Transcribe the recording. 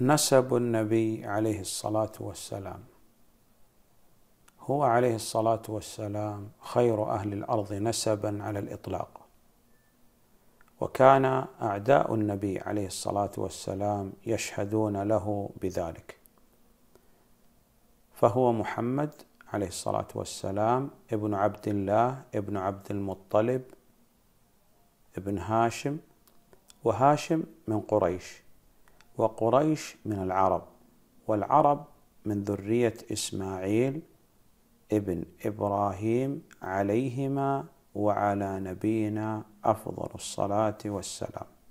نسب النبي عليه الصلاه والسلام هو عليه الصلاه والسلام خير اهل الارض نسبا على الاطلاق وكان اعداء النبي عليه الصلاه والسلام يشهدون له بذلك فهو محمد عليه الصلاه والسلام ابن عبد الله ابن عبد المطلب ابن هاشم وهاشم من قريش وقريش من العرب والعرب من ذرية إسماعيل ابن إبراهيم عليهما وعلى نبينا أفضل الصلاة والسلام